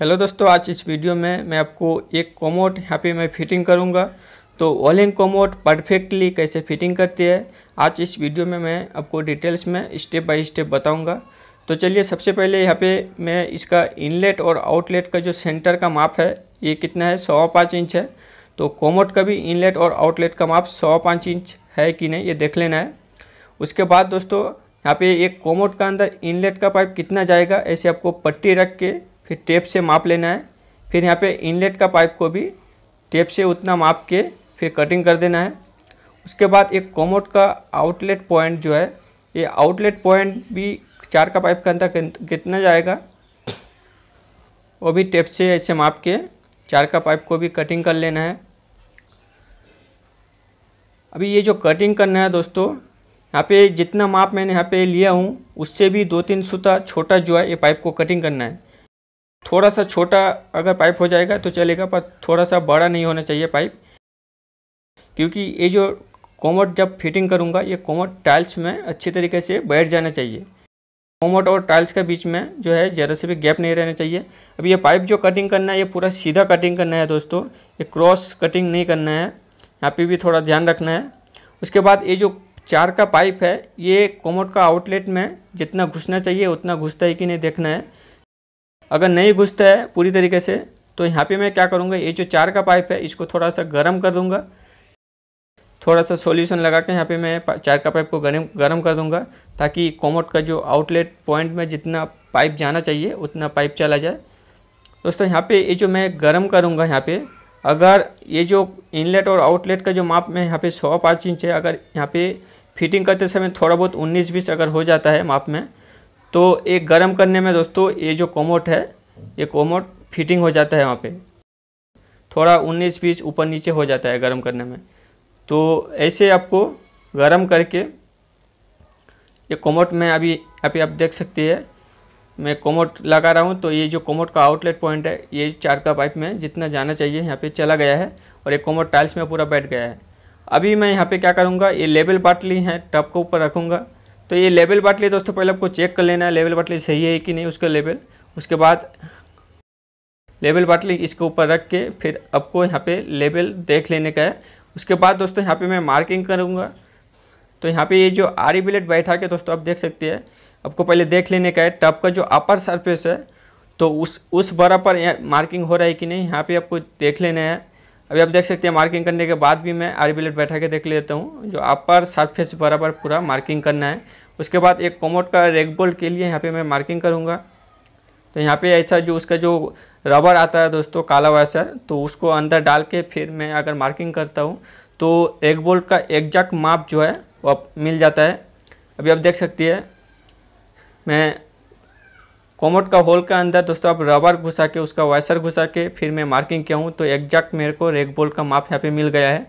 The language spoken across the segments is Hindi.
हेलो दोस्तों आज इस वीडियो में मैं आपको एक कोमोट यहाँ पे मैं फिटिंग करूँगा तो वॉलिंग कोमोट परफेक्टली कैसे फिटिंग करती है आज इस वीडियो में मैं आपको डिटेल्स में स्टेप बाय स्टेप बताऊँगा तो चलिए सबसे पहले यहाँ पे मैं इसका इनलेट और आउटलेट का जो सेंटर का माप है ये कितना है सौ पाँच इंच है तो कोमोट का भी इनलेट और आउटलेट का माप सौ पाँच इंच है कि नहीं ये देख लेना है उसके बाद दोस्तों यहाँ पे एक कोमोट का अंदर इनलेट का पाइप कितना जाएगा ऐसे आपको पट्टी रख के फिर टेप से माप लेना है फिर यहाँ पे इनलेट का पाइप को भी टेप से उतना माप के फिर कटिंग कर देना है उसके बाद एक कॉमोट का आउटलेट पॉइंट जो है ये आउटलेट पॉइंट भी चार का पाइप के अंदर कितना जाएगा वो भी टेप से ऐसे माप के चार का पाइप को भी कटिंग कर लेना है अभी ये जो कटिंग करना है दोस्तों यहाँ पे जितना माप मैंने यहाँ पे लिया हूँ उससे भी दो तीन सूता छोटा जो है ये पाइप को कटिंग करना है थोड़ा सा छोटा अगर पाइप हो जाएगा तो चलेगा पर थोड़ा सा बड़ा नहीं होना चाहिए पाइप क्योंकि ये जो कोमट जब फिटिंग करूँगा ये कोमट टाइल्स में अच्छे तरीके से बैठ जाना चाहिए कोमट और टाइल्स के बीच में जो है ज़रा से भी गैप नहीं रहना चाहिए अब ये पाइप जो कटिंग करना है ये पूरा सीधा कटिंग करना है दोस्तों ये क्रॉस कटिंग नहीं करना है यहाँ पे भी थोड़ा ध्यान रखना है उसके बाद ये जो चार का पाइप है ये कोमट का आउटलेट में जितना घुसना चाहिए उतना घुसता है कि नहीं देखना है अगर नहीं घुसता है पूरी तरीके से तो यहाँ पे मैं क्या करूँगा ये जो चार का पाइप है इसको थोड़ा सा गर्म कर दूँगा थोड़ा सा सॉल्यूशन लगा के यहाँ पे मैं चार का पाइप को गर्म गर्म कर दूँगा ताकि कोमोट का जो आउटलेट पॉइंट में जितना पाइप जाना चाहिए उतना पाइप चला जाए दोस्तों यहाँ पे ये जो मैं गर्म करूँगा यहाँ पे अगर ये जो इनलेट और आउटलेट का जो माप में यहाँ पे सौ पाँच इंच है अगर यहाँ पे फिटिंग करते समय थोड़ा बहुत उन्नीस बीस अगर हो जाता है माप में तो एक गर्म करने में दोस्तों ये जो कोमोट है ये कोमोट फिटिंग हो जाता है वहाँ पे थोड़ा 19 बीस ऊपर नीचे हो जाता है गर्म करने में तो ऐसे आपको गर्म करके ये कोमोट में अभी अभी आप देख सकते हैं मैं कोमोट लगा रहा हूँ तो ये जो कोमोट का आउटलेट पॉइंट है ये चार का पाइप में जितना जाना चाहिए यहाँ पे चला गया है और ये कोमोट टाइल्स में पूरा बैठ गया है अभी मैं यहाँ पे क्या करूँगा ये लेबल बाटली है टब के ऊपर रखूँगा तो ये लेवल बाटली दोस्तों पहले आपको चेक कर लेना है लेवल बाटली सही है कि नहीं उसका लेवल उसके बाद लेवल बाटली इसके ऊपर रख के फिर आपको यहाँ पे लेवल देख लेने का है उसके बाद दोस्तों यहाँ पे मैं मार्किंग करूँगा तो यहाँ पे ये जो आरी बिलेट बैठा के दोस्तों आप देख सकते हैं आपको पहले देख लेने का है टब का जो अपर सरफेस है तो उस उस बराबर पर मार्किंग हो रहा है कि नहीं यहाँ पे आपको देख लेना है अभी आप देख सकते हैं मार्किंग करने के बाद भी मैं आरबीलेट बैठा के देख लेता हूँ जो अपर सरफेस बराबर पूरा मार्किंग करना है उसके बाद एक कोमोट का बोल्ट के लिए यहाँ पे मैं मार्किंग करूँगा तो यहाँ पे ऐसा जो उसका जो रबर आता है दोस्तों काला वाशर तो उसको अंदर डाल के फिर मैं अगर मार्किंग करता हूँ तो रेग बोल्ट का एग्जैक्ट माप जो है वह मिल जाता है अभी आप देख सकती है मैं कोमोट का होल का अंदर दोस्तों आप रबर घुसा के उसका वाइसर घुसा के फिर मैं मार्किंग किया हूँ तो एग्जैक्ट मेरे को रेग बोल का माप यहाँ पे मिल गया है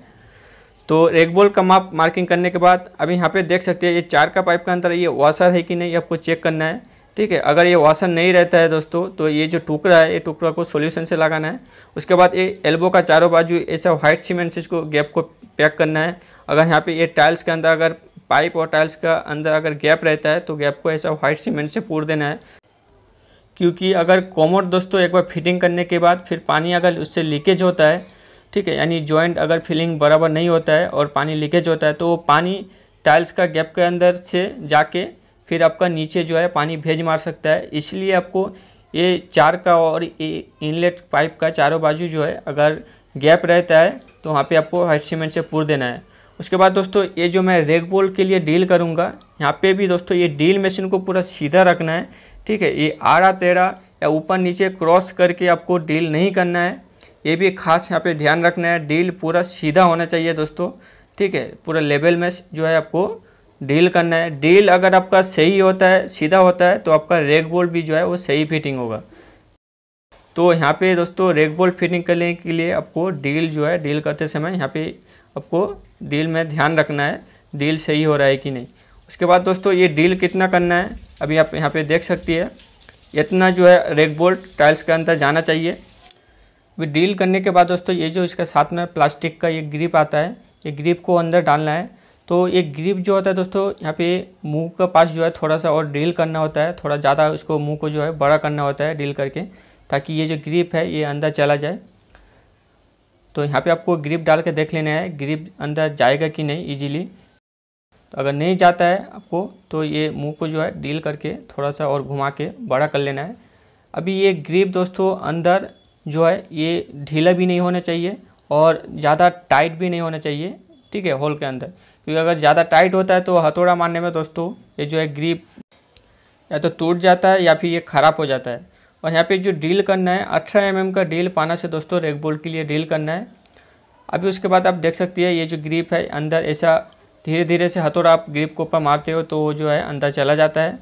तो रेग बोल का माप मार्किंग करने के बाद अभी यहाँ पे देख सकते हैं ये चार का पाइप के अंदर ये वाशर है कि नहीं आपको चेक करना है ठीक है अगर ये वाशर नहीं रहता है दोस्तों तो ये जो टुकड़ा है ये टुकड़ा को सोल्यूशन से लगाना है उसके बाद ये एल्बो का चारों बाजू ऐसा व्हाइट सीमेंट से इसको गैप को पैक करना है अगर यहाँ पर ये टाइल्स के अंदर अगर पाइप और टाइल्स का अंदर अगर गैप रहता है तो गैप को ऐसा व्हाइट सीमेंट से पूर देना है क्योंकि अगर कॉमोड दोस्तों एक बार फिटिंग करने के बाद फिर पानी अगर उससे लीकेज होता है ठीक है यानी जॉइंट अगर फिलिंग बराबर नहीं होता है और पानी लीकेज होता है तो वो पानी टाइल्स का गैप के अंदर से जाके फिर आपका नीचे जो है पानी भेज मार सकता है इसलिए आपको ये चार का और ये इनलेट पाइप का चारों बाजू जो है अगर गैप रहता है तो वहाँ पे आपको हाइट सीमेंट से पूर देना है उसके बाद दोस्तों ये जो मैं रेग बोल के लिए डील करूँगा यहाँ पे भी दोस्तों ये डील मशीन को पूरा सीधा रखना है ठीक है ये आड़ा तेड़ा या ऊपर नीचे क्रॉस करके आपको डील नहीं करना है ये भी खास यहाँ पे ध्यान रखना है डील पूरा सीधा होना चाहिए दोस्तों ठीक है पूरा लेवल में जो है आपको डील करना है डील अगर आपका सही होता है सीधा होता है तो आपका रेग बोल्ट भी जो है वो सही फिटिंग होगा तो यहाँ पे दोस्तों रेग बोल्ट फिटिंग करने के लिए आपको डील जो है डील करते समय यहाँ पे आपको डील में ध्यान रखना है डील सही हो रहा है कि नहीं उसके बाद दोस्तों ये डील कितना करना है अभी आप यहाँ पे देख सकती है इतना जो है रेड बोल्ट टाइल्स के अंदर जाना चाहिए अभी डील करने के बाद दोस्तों ये जो इसके साथ में प्लास्टिक का ये ग्रिप आता है ये ग्रिप को अंदर डालना है तो ये ग्रिप जो होता है दोस्तों यहाँ पे मुँह का पास जो है थोड़ा सा और डील करना होता है थोड़ा ज़्यादा उसको मुँह को जो है बड़ा करना होता है डील करके ताकि ये जो ग्रिप है ये अंदर चला जाए तो यहाँ पे आपको ग्रिप डाल के देख लेना है ग्रिप अंदर जाएगा कि नहीं इजीली तो अगर नहीं जाता है आपको तो ये मुंह को जो है डील करके थोड़ा सा और घुमा के बड़ा कर लेना है अभी ये ग्रिप दोस्तों अंदर जो है ये ढीला भी नहीं होना चाहिए और ज़्यादा टाइट भी नहीं होना चाहिए ठीक है होल के अंदर क्योंकि अगर ज़्यादा टाइट होता है तो हथौड़ा मारने में दोस्तों ये जो है ग्रिप या तो टूट जाता है या फिर ये ख़राब हो जाता है और यहाँ पे जो डील करना है अठारह एम mm एम का डील पाना से दोस्तों रेग बोल्ट के लिए डील करना है अभी उसके बाद आप देख सकती है ये जो ग्रिप है अंदर ऐसा धीरे धीरे से हथौड़ा आप ग्रिप के ऊपर मारते हो तो वो जो है अंदर चला जाता है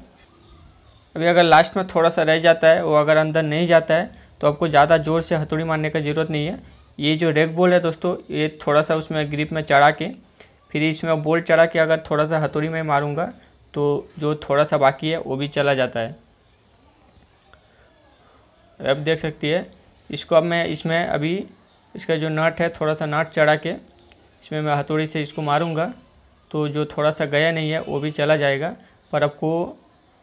अभी अगर लास्ट में थोड़ा सा रह जाता है वो अगर अंदर नहीं जाता है तो आपको ज़्यादा ज़ोर से हथौड़ी मारने का ज़रूरत नहीं है ये जो रेग बोल है दोस्तों ये थोड़ा सा उसमें ग्रिप में चढ़ा के फिर इसमें बोल्ट चढ़ा के अगर थोड़ा सा हथौड़ी में मारूँगा तो जो थोड़ा सा बाकी है वो भी चला जाता है अब देख सकती है इसको अब मैं इसमें अभी इसका जो नट है थोड़ा सा नट चढ़ा के इसमें मैं हथौड़ी से इसको मारूंगा तो जो थोड़ा सा गया नहीं है वो भी चला जाएगा पर आपको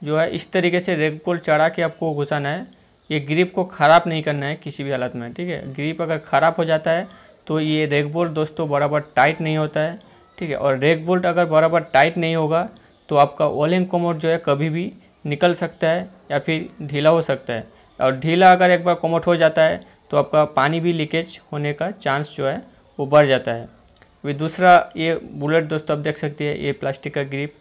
जो है इस तरीके से रेग पोल चढ़ा के आपको घुसाना है ये ग्रिप को ख़राब नहीं करना है किसी भी हालत में ठीक है ग्रिप अगर ख़राब हो जाता है तो ये रेग बोल्ट दोस्तों बराबर टाइट नहीं होता है ठीक है और रेग बोल्ट अगर बराबर टाइट नहीं होगा तो आपका ओलिंग कोमोट जो है कभी भी निकल सकता है या फिर ढीला हो सकता है और ढीला अगर एक बार कोमोट हो जाता है तो आपका पानी भी लीकेज होने का चांस जो है वो बढ़ जाता है वे दूसरा ये बुलेट दोस्तों आप देख सकते हैं ये प्लास्टिक का ग्रिप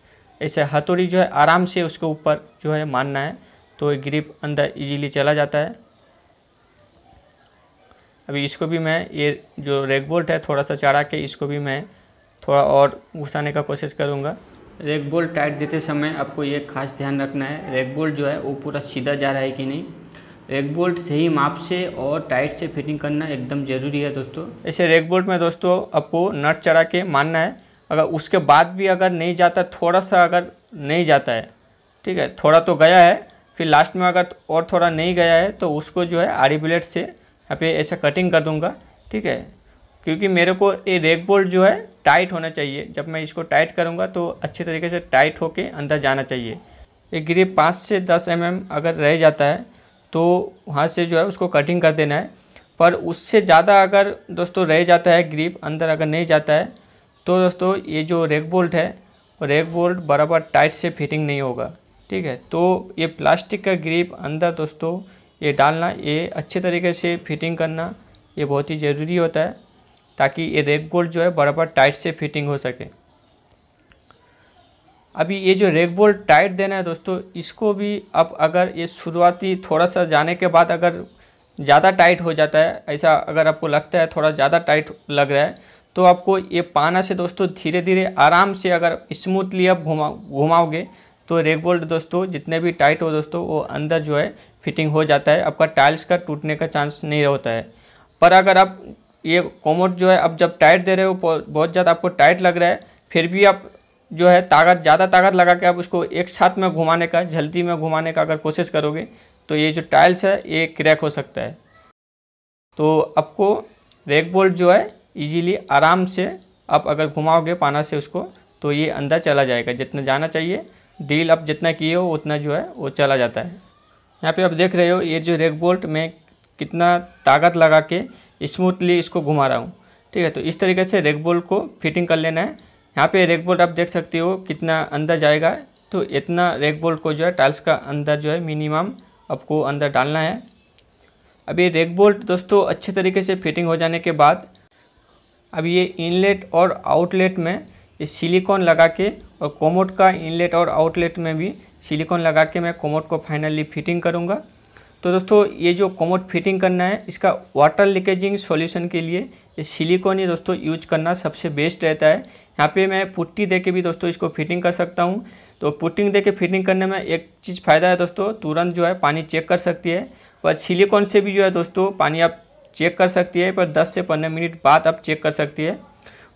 ऐसे हथौड़ी जो है आराम से उसके ऊपर जो है मानना है तो ये ग्रिप अंदर इजीली चला जाता है अभी इसको भी मैं ये जो रेग बोल्ट है थोड़ा सा चढ़ा के इसको भी मैं थोड़ा और घुसाने का कोशिश करूँगा रेग बोल्ट टाइट देते समय आपको ये खास ध्यान रखना है रेग बोल्ट जो है वो पूरा सीधा जा रहा है कि नहीं रेक बोल्ट सही माप से और टाइट से फिटिंग करना एकदम ज़रूरी है दोस्तों ऐसे रेक बोल्ट में दोस्तों आपको नट चढ़ा के मानना है अगर उसके बाद भी अगर नहीं जाता थोड़ा सा अगर नहीं जाता है ठीक है थोड़ा तो गया है फिर लास्ट में अगर और थोड़ा नहीं गया है तो उसको जो है आरी ब्लेट से यहाँ ऐसा कटिंग कर दूँगा ठीक है क्योंकि मेरे को ये रेक बोल्ट जो है टाइट होना चाहिए जब मैं इसको टाइट करूँगा तो अच्छे तरीके से टाइट होके अंदर जाना चाहिए ये ग्रिप पाँच से दस एम mm अगर रह जाता है तो वहाँ से जो है उसको कटिंग कर देना है पर उससे ज़्यादा अगर दोस्तों रह जाता है ग्रीप अंदर अगर नहीं जाता है तो दोस्तों ये जो रेग बोल्ट है रेग बोल्ट बराबर टाइट से फिटिंग नहीं होगा ठीक है तो ये प्लास्टिक का ग्रीप अंदर दोस्तों ये डालना ये अच्छे तरीके से फिटिंग करना ये बहुत ही ज़रूरी होता है ताकि ये रेग बोल्ट जो है बराबर टाइट से फिटिंग हो सके अभी ये जो रेगबोल टाइट देना है दोस्तों इसको भी अब अगर ये शुरुआती थोड़ा सा जाने के बाद अगर ज़्यादा टाइट हो जाता है ऐसा अगर आपको लगता है थोड़ा ज़्यादा टाइट लग रहा है तो आपको ये पाना से दोस्तों धीरे धीरे आराम से अगर स्मूथली आप घुमा घुमाओगे तो रेग बोल्ट दोस्तों जितने भी टाइट हो दोस्तों वो अंदर जो है फिटिंग हो जाता है आपका टाइल्स का टूटने का चांस नहीं रहता है पर अगर आप ये कोमोट जो है अब जब टाइट दे रहे हो बहुत ज़्यादा आपको टाइट लग रहा है फिर भी आप जो है ताकत ज़्यादा ताकत लगा के आप उसको एक साथ में घुमाने का जल्दी में घुमाने का अगर कोशिश करोगे तो ये जो टाइल्स है ये क्रैक हो सकता है तो आपको रेक बोल्ट जो है इजीली आराम से आप अगर घुमाओगे पाना से उसको तो ये अंदर चला जाएगा जितना जाना चाहिए डील आप जितना किए हो उतना जो है वो चला जाता है यहाँ पे आप देख रहे हो ये जो रेक बोल्ट में कितना ताकत लगा के स्मूथली इसको घुमा रहा हूँ ठीक है तो इस तरीके से रेक बोल्ट को फिटिंग कर लेना है यहाँ पे रेक बोल्ट आप देख सकते हो कितना अंदर जाएगा तो इतना रेक बोल्ट को जो है टाइल्स का अंदर जो है मिनिमम आपको अंदर डालना है अब ये रेक बोल्ट दोस्तों अच्छे तरीके से फिटिंग हो जाने के बाद अब ये इनलेट और आउटलेट में ये सिलिकॉन लगा के और कोमोट का इनलेट और आउटलेट में भी सिलिकॉन लगा के मैं कोमोट को फाइनली फिटिंग करूँगा तो दोस्तों ये जो कोमोट फिटिंग करना है इसका वाटर लीकेजिंग सॉल्यूशन के लिए ये सिलिकॉन ही दोस्तों यूज करना सबसे बेस्ट रहता है यहाँ पे मैं पुट्टी दे के भी दोस्तों इसको फिटिंग कर सकता हूँ तो पुटिंग दे के फिटिंग करने में एक चीज़ फ़ायदा है दोस्तों तुरंत जो है पानी चेक कर सकती है पर सिलिकॉन से भी जो है दोस्तों पानी आप चेक कर सकती है पर दस से पंद्रह मिनट बाद आप चेक कर सकती है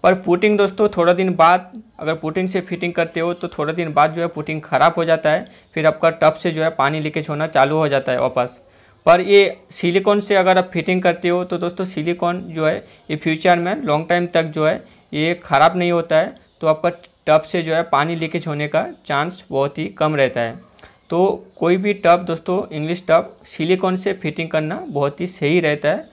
और पुटिंग दोस्तों थोड़ा दिन बाद अगर पुटिंग से फिटिंग करते हो तो थोड़ा दिन बाद जो है पुटिंग ख़राब हो जाता है फिर आपका टप से जो है पानी लीकेज होना चालू हो जाता है वापस पर ये सिलिकॉन से अगर आप फिटिंग करते हो तो दोस्तों सिलिकॉन जो है ये फ्यूचर में लॉन्ग टाइम तक जो है ये ख़राब नहीं होता है तो आपका टब से जो है पानी लीकेज होने का चांस बहुत ही कम रहता है तो कोई भी टब दोस्तों इंग्लिश टब सिलिकॉन से फिटिंग करना बहुत ही सही रहता है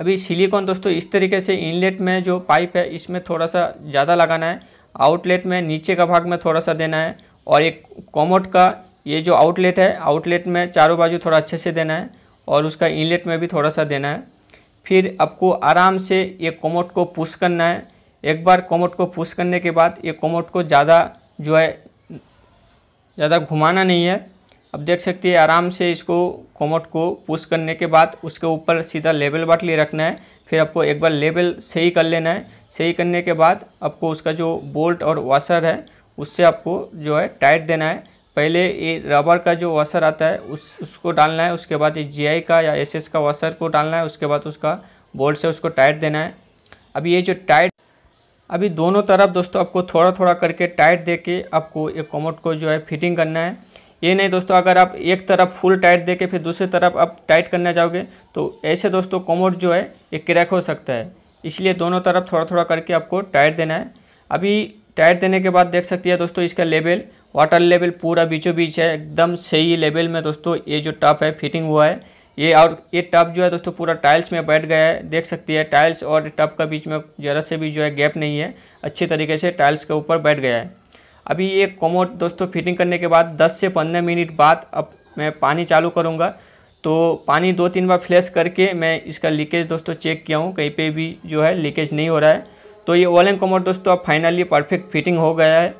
अभी सिलिकॉन दोस्तों इस तरीके से इनलेट में जो पाइप है इसमें थोड़ा सा ज़्यादा लगाना है आउटलेट में नीचे का भाग में थोड़ा सा देना है और एक कॉमोट का ये जो आउटलेट है आउटलेट में चारों बाजू थोड़ा अच्छे से देना है और उसका इनलेट में भी थोड़ा सा देना है फिर आपको आराम से ये कोमोट को पुश करना है एक बार कॉमोट को पुश करने के बाद ये कॉमोट को ज़्यादा जो है ज़्यादा घुमाना नहीं है अब देख सकते हैं आराम से इसको कोमट को पुश करने के बाद उसके ऊपर सीधा लेबल बाट लिए रखना है फिर आपको एक बार लेबल सही कर लेना है सही करने के बाद आपको उसका जो बोल्ट और वाशर है उससे आपको जो है टाइट देना है पहले ये रबर का जो वाशर आता है उस उसको डालना है उसके बाद ये जीआई का या एसएस का वाशर को डालना है उसके बाद उसका बोल्ट से उसको टाइट देना है अभी ये जो टाइट अभी दोनों तरफ दोस्तों आपको थोड़ा थोड़ा करके टाइट दे के आपको ये कोमट को जो है फिटिंग करना है ये नहीं दोस्तों अगर आप एक तरफ फुल टाइट दे के फिर दूसरी तरफ आप टाइट करने जाओगे तो ऐसे दोस्तों कोमोट जो है ये क्रैक हो सकता है इसलिए दोनों तरफ थोड़ा थोड़ा करके आपको टाइट देना है अभी टाइट देने के बाद देख सकती है दोस्तों इसका लेवल वाटर लेवल पूरा बीचों बीच है एकदम सही लेवल में दोस्तों ये जो टप है फिटिंग हुआ है ये और ये टप जो है दोस्तों पूरा टाइल्स में बैठ गया है देख सकती है टाइल्स और टप का बीच में ज़रा से भी जो है गैप नहीं है अच्छे तरीके से टाइल्स के ऊपर बैठ गया है अभी ये कोमोट दोस्तों फिटिंग करने के बाद 10 से 15 मिनट बाद अब मैं पानी चालू करूँगा तो पानी दो तीन बार फ्लैश करके मैं इसका लीकेज दोस्तों चेक किया हूँ कहीं पर भी जो है लीकेज नहीं हो रहा है तो ये ओलन कोमोट दोस्तों अब फाइनली परफेक्ट फिटिंग हो गया है